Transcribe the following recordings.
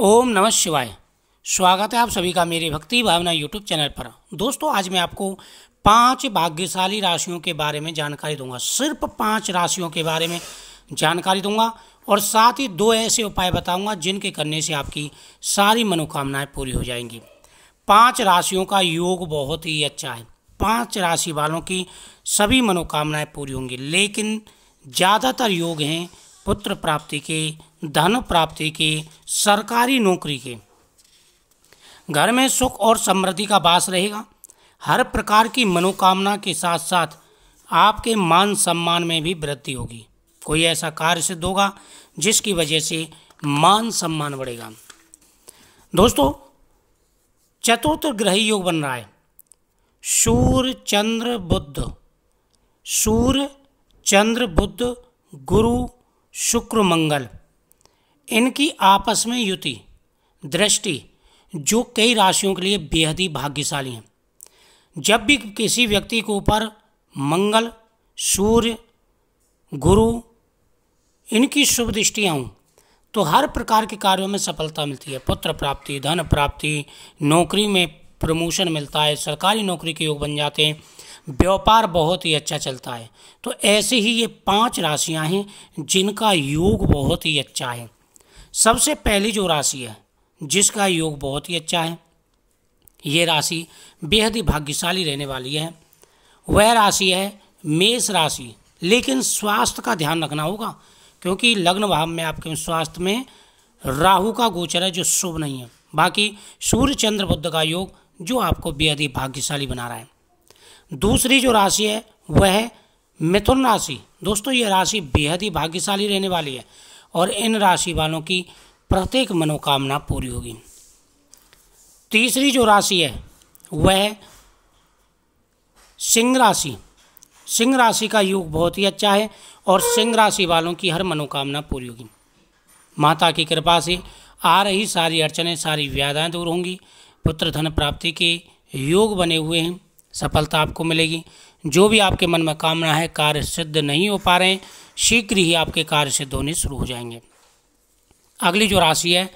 ओम नमः शिवाय स्वागत है आप सभी का मेरे भक्ति भावना यूट्यूब चैनल पर दोस्तों आज मैं आपको पांच भाग्यशाली राशियों के बारे में जानकारी दूंगा सिर्फ पांच राशियों के बारे में जानकारी दूंगा और साथ ही दो ऐसे उपाय बताऊंगा जिनके करने से आपकी सारी मनोकामनाएं पूरी हो जाएंगी पाँच राशियों का योग बहुत ही अच्छा है पाँच राशि वालों की सभी मनोकामनाएँ पूरी होंगी लेकिन ज़्यादातर योग हैं पुत्र प्राप्ति के धन प्राप्ति के सरकारी नौकरी के घर में सुख और समृद्धि का वास रहेगा हर प्रकार की मनोकामना के साथ साथ आपके मान सम्मान में भी वृद्धि होगी कोई ऐसा कार्य सिद्ध होगा जिसकी वजह से मान सम्मान बढ़ेगा दोस्तों चतुर्थ ग्रह योग बन रहा है सूर्य चंद्र बुद्ध सूर्य चंद्र बुद्ध गुरु शुक्र मंगल इनकी आपस में युति दृष्टि जो कई राशियों के लिए बेहद ही भाग्यशाली हैं जब भी किसी व्यक्ति के ऊपर मंगल सूर्य गुरु इनकी शुभ दृष्टियाँ हों तो हर प्रकार के कार्यों में सफलता मिलती है पुत्र प्राप्ति धन प्राप्ति नौकरी में प्रमोशन मिलता है सरकारी नौकरी के योग बन जाते हैं व्यापार बहुत ही अच्छा चलता है तो ऐसे ही ये पांच राशियां हैं जिनका योग बहुत ही अच्छा है सबसे पहली जो राशि है जिसका योग बहुत ही अच्छा है ये राशि बेहद ही भाग्यशाली रहने वाली है वह राशि है मेष राशि लेकिन स्वास्थ्य का ध्यान रखना होगा क्योंकि लग्न भाव में आपके स्वास्थ्य में राहु का गोचर है जो शुभ नहीं है बाकी सूर्य चंद्र बुद्ध का योग जो आपको बेहद ही भाग्यशाली बना रहा है दूसरी जो राशि है वह है मिथुन राशि दोस्तों ये राशि बेहद ही भाग्यशाली रहने वाली है और इन राशि वालों की प्रत्येक मनोकामना पूरी होगी तीसरी जो राशि है वह है सिंह राशि सिंह राशि का योग बहुत ही अच्छा है और सिंह राशि वालों की हर मनोकामना पूरी होगी माता की कृपा से आ रही सारी अड़चने सारी व्याधाएँ दूर होंगी पुत्र धन प्राप्ति के योग बने हुए हैं सफलता आपको मिलेगी जो भी आपके मन में कामना है कार्य सिद्ध नहीं हो पा रहे हैं शीघ्र ही आपके कार्य सिद्ध होने शुरू हो जाएंगे अगली जो राशि है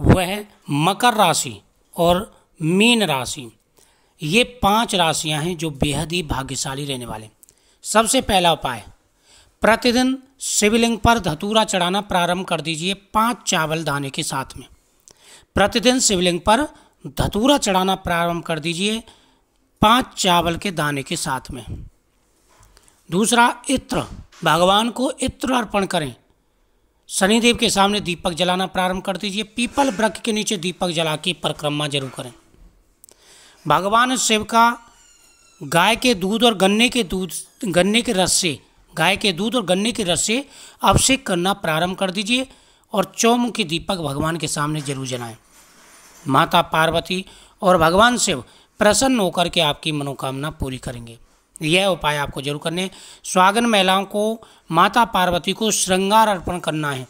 वह है मकर राशि और मीन राशि ये पांच राशियां हैं जो बेहद ही भाग्यशाली रहने वाले सबसे पहला उपाय प्रतिदिन शिवलिंग पर धतूरा चढ़ाना प्रारंभ कर दीजिए पांच चावल दाने के साथ में प्रतिदिन शिवलिंग पर धतूरा चढ़ाना प्रारंभ कर दीजिए पांच चावल के दाने के साथ में दूसरा इत्र भगवान को इत्र अर्पण करें शनिदेव के सामने दीपक जलाना प्रारंभ कर दीजिए पीपल वृक्ष के नीचे दीपक जला के परिक्रमा जरूर करें भगवान शिव का गाय के दूध और गन्ने के दूध गन्ने के रस से गाय के दूध और गन्ने के रस से अभिषेक करना प्रारंभ कर दीजिए और चौमुखी दीपक भगवान के सामने जरूर जलाएं माता पार्वती और भगवान शिव प्रसन्न होकर के आपकी मनोकामना पूरी करेंगे यह उपाय आपको जरूर करने स्वागन महिलाओं को माता पार्वती को श्रृंगार अर्पण करना है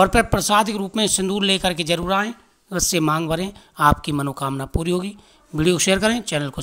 और फिर प्रसाद के रूप में सिंदूर लेकर के जरूर आएँ उससे मांग भरें आपकी मनोकामना पूरी होगी वीडियो शेयर करें चैनल को